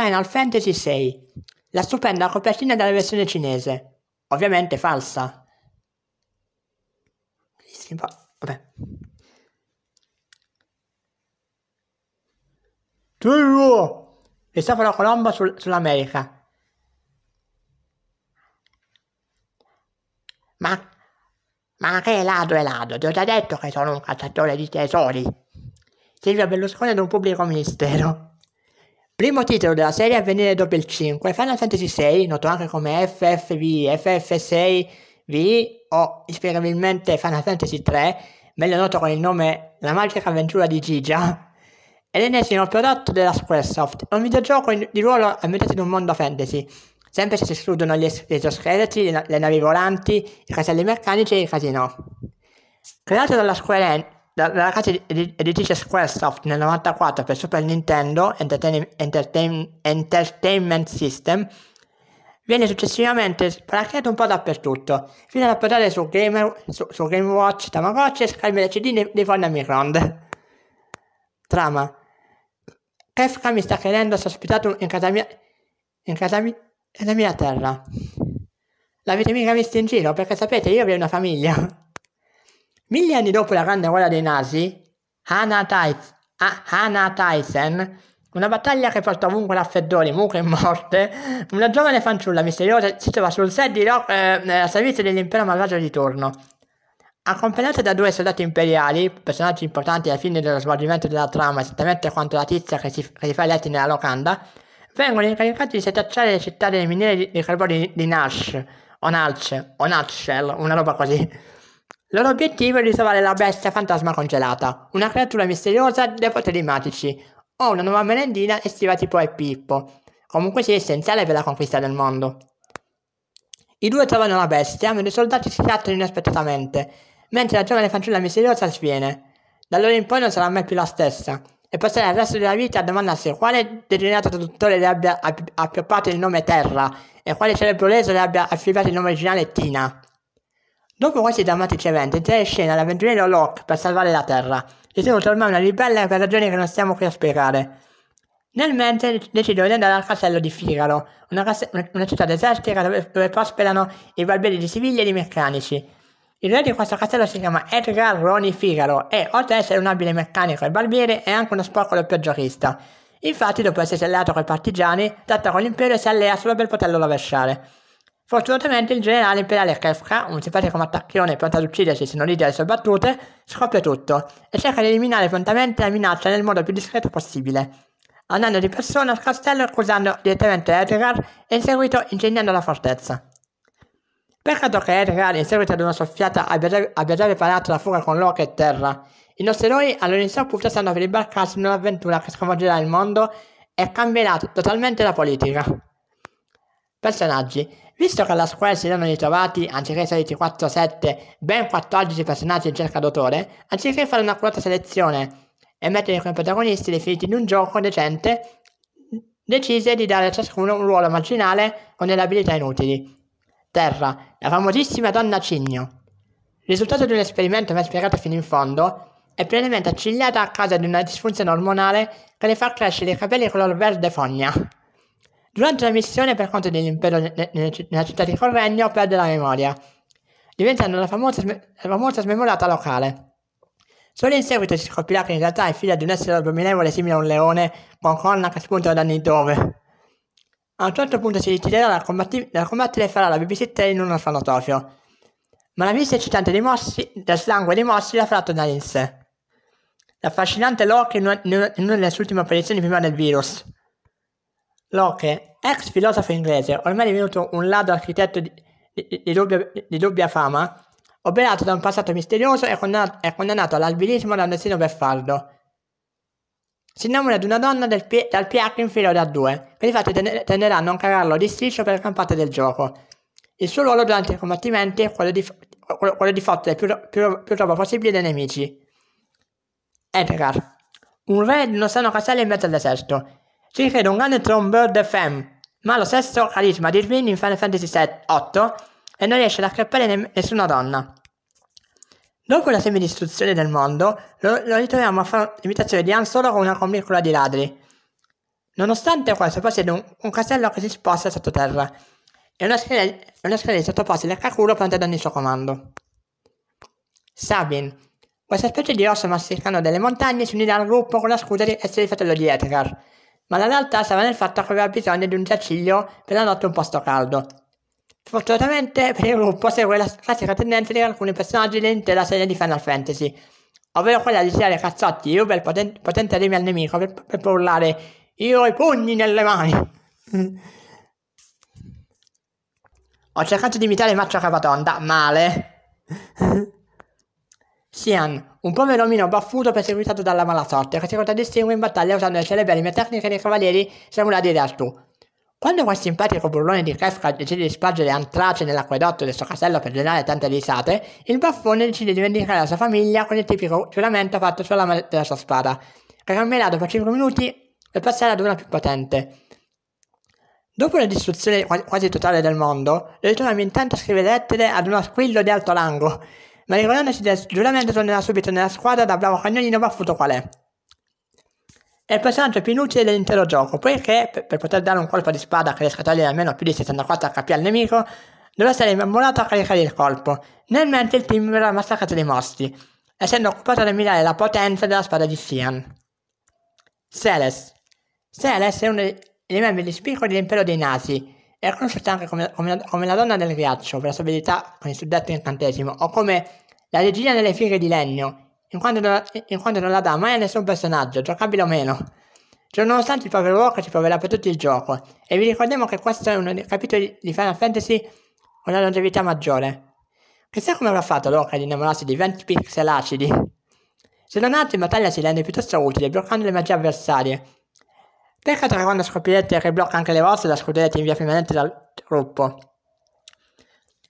Final Fantasy VI, la stupenda copertina della versione cinese, ovviamente falsa. Vabbè. Truro! Cristoforo Colombo sul, sull'America. Ma, ma che ladro è ladro? Ti ho già detto che sono un cacciatore di tesori. Silvio Berlusconi è un pubblico ministero. Primo titolo della serie a venire dopo il 5, Final Fantasy VI, noto anche come FFV, FF6V o ispirabilmente Final Fantasy 3, meglio noto con il nome La magica avventura di Gigia, è l'ennesimo prodotto della Squaresoft, un videogioco di ruolo ambientato in un mondo fantasy, sempre se si escludono gli esoscheletri, le navi volanti, i caselli meccanici e i casino. Creato dalla Square, en- la, la casa editrice Squaresoft nel 1994 per Super Nintendo Entertain, Entertain, Entertainment System viene successivamente spacchiato un po' dappertutto, fino ad appoggiare su, Gamer, su, su Game Watch, Tamagotchi e scambi da CD nei, nei forni a microonde. Trama. Kefka mi sta credendo se ho ospitato in casa mia... in casa mia... nella mia terra. L'avete mica visto in giro? Perché sapete, io ho una famiglia. Mille anni dopo la Grande Guerra dei Nazi, Hannah, Tyson, ah, una battaglia che porta ovunque raffreddori, mucche e morte, una giovane fanciulla misteriosa si trova sul set di Rock eh, eh a servizio dell'impero malvagio di turno. Accompagnata da due soldati imperiali, personaggi importanti ai fini dello svolgimento della trama, esattamente quanto la tizia che si, che si fa eletti nella locanda, vengono incaricati di setacciare le città delle miniere di, di carbone di, di Nash, o Nash, o Nutshell, una roba così loro obiettivo è di trovare la bestia fantasma congelata, una creatura misteriosa dai poteri magici, o una nuova merendina estiva tipo e comunque sia essenziale per la conquista del mondo. I due trovano la bestia, ma i soldati si schiattano inaspettatamente, mentre la giovane fanciulla misteriosa sviene. Da allora in poi non sarà mai più la stessa, e passerà il resto della vita a domandarsi quale degenerato traduttore le abbia appioppato il nome Terra e quale cerebro leso le abbia affibbiato il nome originale Tina. Dopo questi drammatici eventi, entra scena l'avventuriero Locke per salvare la Terra, E ritenuto ormai una ribella per ragioni che non stiamo qui a spiegare. Nel mentre decidono di andare al castello di Figaro, una, cas- una città desertica dove, dove prosperano i barbieri di Siviglia e i meccanici. Il re di questo castello si chiama Edgar Roni Figaro e, oltre ad essere un abile meccanico e barbiere, è anche uno sporco peggiorista. Infatti, dopo essersi alleato con i partigiani, tratta con l'impero e si allea solo per poterlo rovesciare. Fortunatamente il generale imperiale Kefka, un simpatico mattacchione pronto ad uccidersi se non lì dalle sue battute, scoppia tutto e cerca di eliminare prontamente la minaccia nel modo più discreto possibile, andando di persona al castello accusando direttamente Edgar e in seguito incendiando la fortezza. Peccato che Edgar, in seguito ad una soffiata, abbia già, abbia già preparato la fuga con Loki e Terra. I nostri eroi all'inizio stanno per imbarcarsi in un'avventura che sconvolgerà il mondo e cambierà totalmente la politica. Personaggi. Visto che alla squadra si erano ritrovati, anziché soliti 4-7, ben 14 personaggi in cerca d'autore, anziché fare una curata selezione e mettere come protagonisti definiti in un gioco decente, decise di dare a ciascuno un ruolo marginale o delle abilità inutili. Terra, la famosissima donna cigno. Risultato di un esperimento mai spiegato fino in fondo, è pienamente accigliata a causa di una disfunzione ormonale che le fa crescere i capelli color verde fogna. Durante la missione per conto dell'impero ne- ne- nella città di Corregno perde la memoria, diventando la famosa, sm- la famosa smemorata locale. Solo in seguito si scoprirà che in realtà è figlia di un essere abominevole simile a un leone con corna che spunta da dove. A un certo punto si deciderà da, combatti- da combattere e farà la babysitter in un orfanotrofio. Ma la vista eccitante dei mossi, del sangue dei mossi la farà tornare in sé. L'affascinante Locke in una, in una delle sue ultime apparizioni prima del virus. Locke, Ex filosofo inglese, ormai divenuto un ladro architetto di, di, di, dubbia, di dubbia, fama, operato da un passato misterioso e condannato, condannato all'albinismo da un destino beffardo. Si innamora di una donna del, dal PH inferiore a 2, che infatti tenderà a non cagarlo di striscio per le campate del gioco. Il suo ruolo durante i combattimenti è quello di, quello di fottere più, più, più troppo possibile dei nemici. Edgar, un re di uno strano castello in mezzo al deserto, Richiede un grande trombone femme, ma ha lo stesso carisma di Irving in Final Fantasy VIII e non riesce ad accappare ne- nessuna donna. Dopo la semidistruzione del mondo, lo, lo ritroviamo a fare l'imitazione di Han solo con una combricola di ladri. Nonostante questo possiede un, un castello che si sposta sottoterra e una scheda, di sottoposti del Kakuro pronta ad ogni suo comando. Sabin. Questa specie di osso masticano delle montagne si unirà al gruppo con la scusa di essere il fratello di Edgar ma la realtà sarà nel fatto che aveva bisogno di un giaciglio per la notte un posto caldo. Fortunatamente per il gruppo segue la classica tendenza di alcuni personaggi dell'intera serie di Final Fantasy, ovvero quella di tirare cazzotti io per poten- potenziarmi al nemico, per, per urlare io ho i pugni nelle mani. ho cercato di imitare Maccio Capatonda, male. Xian, un povero omino baffuto perseguitato dalla malasorte, che si contraddistingue in battaglia usando le celeberrime tecniche dei cavalieri samurai di Artù. Quando quel simpatico burlone di Kefka decide di spargere antrace nell'acquedotto del suo castello per generare tante risate, il baffone decide di vendicare la sua famiglia con il tipico giuramento fatto sulla lama della sua spada, che è dopo 5 minuti per passare ad una più potente. Dopo la distruzione quasi totale del mondo, l'elettore ambientante scrive lettere ad uno squillo di alto rango, ma ricordandosi del giuramento tornerà subito nella squadra da bravo cagnolino baffuto qual è. È il personaggio più inutile dell'intero gioco, poiché per, poter dare un colpo di spada che riesca a togliere almeno più di 74 HP al nemico, dovrà essere immemorato a caricare il colpo, nel mentre il team verrà massacrato dai mostri, essendo occupato ad ammirare la potenza della spada di Sian. Celes Celes è uno dei membri di spicco dell'impero dei nazi, era conosciuta anche come, come, come la donna del ghiaccio per la sua abilità con il suddetto incantesimo, o come la regina delle fighe di legno, in quanto, non, in quanto non la dà mai a nessun personaggio, giocabile o meno. Ciononostante il povero Walker ci proverà per tutto il gioco, e vi ricordiamo che questo è uno dei capitoli di Final Fantasy con la longevità maggiore. Chissà come avrà fatto Walker ad innamorarsi di 20 pixel acidi. Se non altro in battaglia si rende piuttosto utile bloccando le magie avversarie, Peccato che quando scoprirete che blocca anche le vostre la escluderete in via permanente dal gruppo.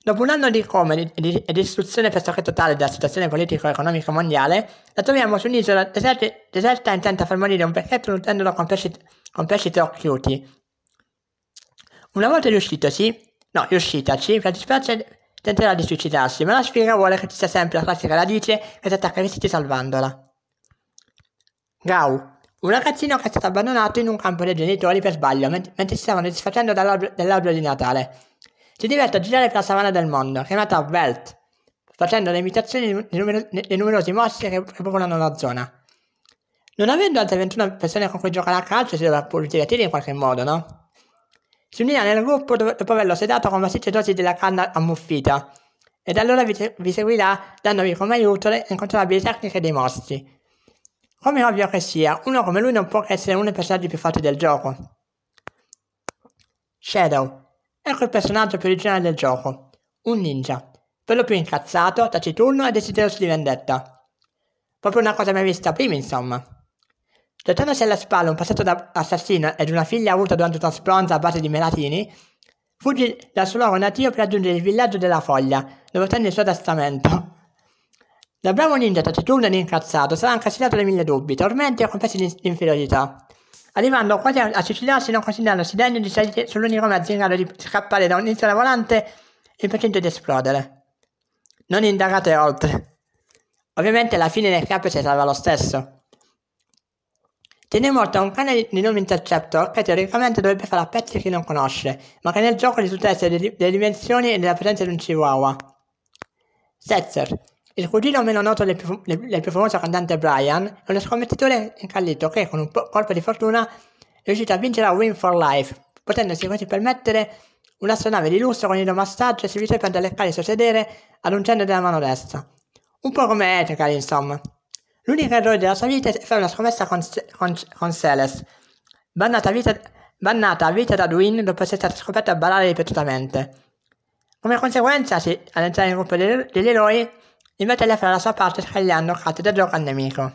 Dopo un anno di come e distruzione pressoché totale della situazione politico-economica mondiale, la troviamo su un'isola deserta, deserta intenta far morire un pacchetto nutrendolo con pesci, con occhiuti. Una volta riuscitosi, no, riuscitaci, la disperazione tenterà di suicidarsi, ma la sfiga vuole che ci sia sempre la classica radice che ti attacca i vestiti salvandola. Gau, un ragazzino che è stato abbandonato in un campo dei genitori per sbaglio men- mentre si stavano disfacendo dell'albero di Natale. Si diverte a girare per la savana del mondo, chiamata Welt, facendo le imitazioni dei, numero- di numerosi mostri che, che popolano la zona. Non avendo altre 21 persone con cui giocare a calcio, si dovrà pur divertire in qualche modo, no? Si unirà nel gruppo do- dopo averlo sedato con massicce dosi della canna ammuffita, ed allora vi, vi seguirà dandovi come aiuto le incontrabili tecniche dei mostri come è ovvio che sia, uno come lui non può che essere uno dei personaggi più forti del gioco. Shadow. Ecco il personaggio più originale del gioco. Un ninja. Per lo più incazzato, taciturno e desideroso di vendetta. Proprio una cosa mai vista prima, insomma. Dotandosi alla spalla un passato da assassino ed una figlia avuta durante una spronza a base di melatini, fuggi dal suo luogo natio per raggiungere il villaggio della foglia, dove ottenne il suo testamento. Da bravo ninja taciturno ed incazzato, sarà incasinato da mille dubbi, tormenti e confessi di inferiorità, arrivando quasi a suicidarsi non considerandosi degno di salire sull'unico mezzo in grado di scappare da un'isola volante in procinto di esplodere. Non indagate oltre. Ovviamente alla fine del capo si salva lo stesso. Tiene morto un cane di nome Interceptor che teoricamente dovrebbe fare a pezzi chi non conosce, ma che nel gioco risulta essere delle dimensioni e della presenza di un chihuahua. Setzer, il cugino meno noto del più, del più famoso cantante Brian è uno scommettitore incallito che con un po- colpo di fortuna è riuscito a vincere la Win for Life, potendosi così permettere un'astronave di lusso con il massaggio e si servizio per leccare il suo sedere ad un cenno della mano destra. Un po' come Ethical, insomma. L'unico errore della sua vita è fare una scommessa con, con, con Celeste, bannata a vita, bannata vita da Dwin dopo essere stata scoperta a ballare ripetutamente. Come conseguenza, sì, all'entrare nel gruppo degli eroi, invece le fa la sua parte scagliando carte da gioco al nemico.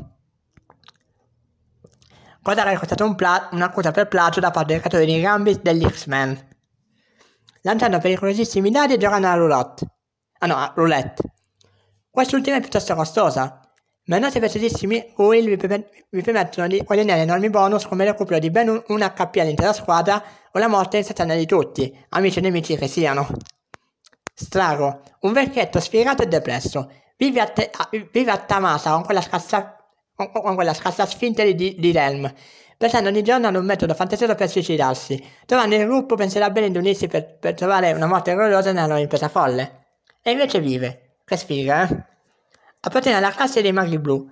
Cosa che è costato un pla- un'accusa per plagio da parte del creatore di Gambit degli X-Men. Lanciando pericolosissimi dadi e giocando alla roulette. Ah no, a roulette. Quest'ultima è piuttosto costosa, ma i noti preziosissimi Will vi, per- vi, permettono di guadagnare enormi bonus come il recupero di ben un, un HP all'intera squadra o la morte in istantanea di tutti, amici o nemici che siano. Strago, un vecchietto sfigato e depresso, vive, a te, ah, vive attamata con quella scarsa, con, con quella scarsa sfinta di, di Realm, pensando ogni giorno ad un metodo fantasioso per suicidarsi. Trovando il gruppo penserà bene di unirsi per, per trovare una morte gloriosa nella loro impresa folle. E invece vive. Che sfiga, eh? Appartiene alla classe dei maghi blu,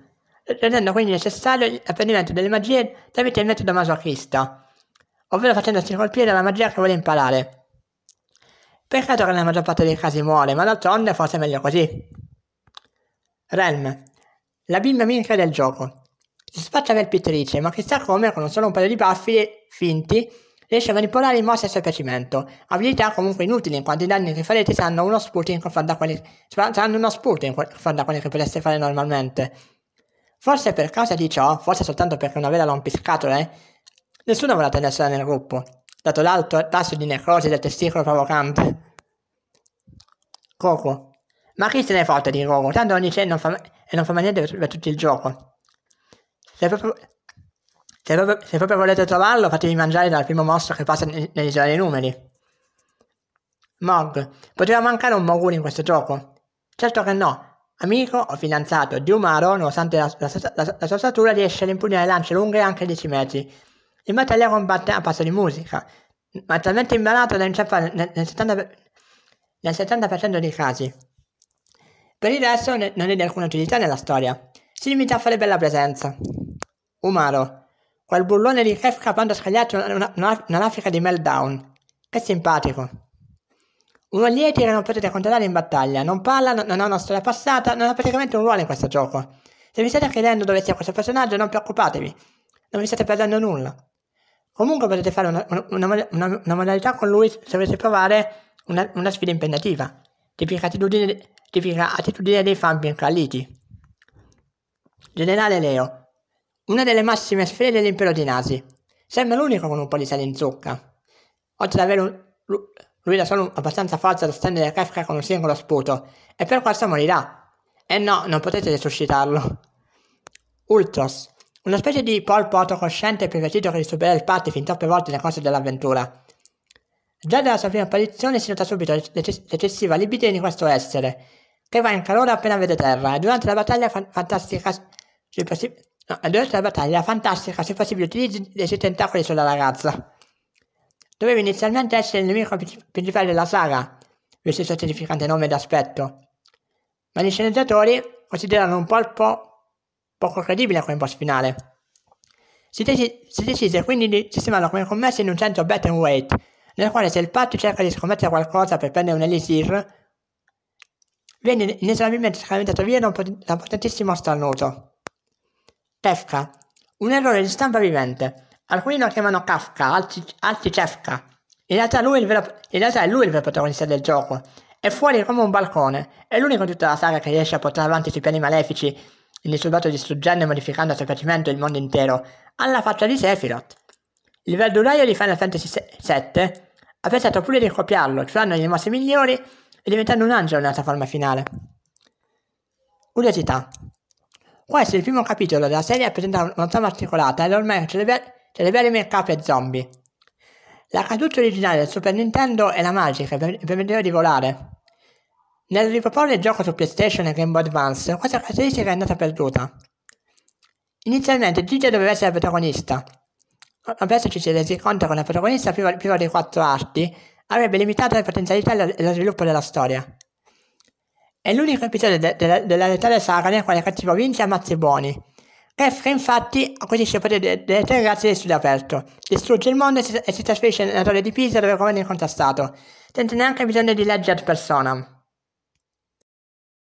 rendendo quindi necessario l'apprendimento delle magie tramite il metodo masochista, ovvero facendosi colpire dalla magia che vuole imparare. Peccato che nella maggior parte dei casi muore, ma d'altronde forse è meglio così. Realm, la bimba mica del gioco. Si spaccia per pittrice, ma chissà come, con solo un paio di baffi finti, riesce a manipolare i mossi a suo piacimento. Abilità comunque inutili, in quanto i danni che farete saranno uno sputo in confronto a quelli, che potreste fare normalmente. Forse per causa di ciò, forse soltanto perché una vera rompiscatole, nessuno vuole tenersela nel gruppo, dato l'alto tasso di necrosi del testicolo provocante. Coco. Ma chi se ne è fatta di Roro? Tanto ogni scena non fa, e non fa mai niente per tutto il gioco. Se proprio, se proprio, se proprio volete trovarlo, fatevi mangiare dal primo mostro che passa nell'isola dei numeri. Mog, poteva mancare un Moguri in questo gioco? Certo che no. Amico o fidanzato di Umaro, nonostante la, la, la, la sua statura, riesce ad impugnare lance lunghe anche 10 metri. In battaglia combatte a passo di musica, ma è talmente imbalato da inciampare nel, nel 70% dei casi. Per il resto ne- non è di alcuna utilità nella storia, si limita a fare bella presenza. Umaro, quel burlone di Kefka quando ha scagliato una, una, una di meltdown. Che simpatico. Uno allieto che non potete controllare in battaglia, non parla, non, ha una storia passata, non ha praticamente un ruolo in questo gioco. Se vi state chiedendo dove sia questo personaggio, non preoccupatevi, non vi state perdendo nulla. Comunque potete fare una, una modalità con lui se volete provare una sfida impegnativa tipica attitudine, tipica attitudine dei fan più incalliti. Generale Leo, una delle massime sfere dell'impero di Nasi. Sembra l'unico con un po' di sale in zucca. Oltre ad avere un, lui da solo abbastanza forza da stendere Kafka con un singolo sputo, e per questo morirà. E eh no, non potete resuscitarlo. Ultros, una specie di polpo autocosciente cosciente e pervertito che disturberà il party fin troppe volte nel corso dell'avventura. Già dalla sua prima apparizione si nota subito l'eccessiva libide di questo essere, che va in calore appena vede terra, e durante la battaglia fan- fantastica sui possibili... No, durante la battaglia fantastica sui possibili utilizzi dei suoi tentacoli sulla ragazza. Doveva inizialmente essere il nemico principale della saga, visto il suo significante nome ed aspetto. Ma gli sceneggiatori considerano un polpo poco credibile come boss finale. Si, dec- si decise quindi di sistemarlo come commesso in un centro bet and weight, nel quale se il patto cerca di scommettere qualcosa per prendere un elisir, viene inesorabilmente scaraventato via da un, pot- da un potentissimo starnuto. Kefka. Un errore di stampa vivente. Alcuni lo chiamano Kafka, altri, altri Kefka. In realtà, vero, in realtà è lui il vero protagonista del gioco. È fuori come un balcone. È l'unico in tutta la saga che riesce a portare avanti i suoi piani malefici, indisturbato distruggendo e modificando a suo piacimento il mondo intero, alla faccia di Sephiroth. Il verduraio di Final Fantasy VII ha pensato pure di copiarlo, trovando le mosse migliori e diventando un angelo nella sua forma finale. Curiosità. Questo è il primo capitolo della serie a presentare una trama articolata ed ormai make-up e zombie. La caduta originale del Super Nintendo è la magica e permetteva di volare. Nel riproporre il gioco su PlayStation e Game Boy Advance, questa caratteristica è andata perduta. Inizialmente Gigi doveva essere la protagonista, ammesso ci si resi conto che la protagonista prima, priva dei quattro arti avrebbe limitato le potenzialità e lo sviluppo della storia. È l'unico episodio de- de- de- della letale saga nel quale il cattivo vince e ammazza i buoni. Kefka infatti acquisisce il potere delle tre grazie di studio aperto, distrugge il mondo e si, e si trasferisce nella torre di Pisa dove comanda incontrastato, senza neanche bisogno di leggere ad personam.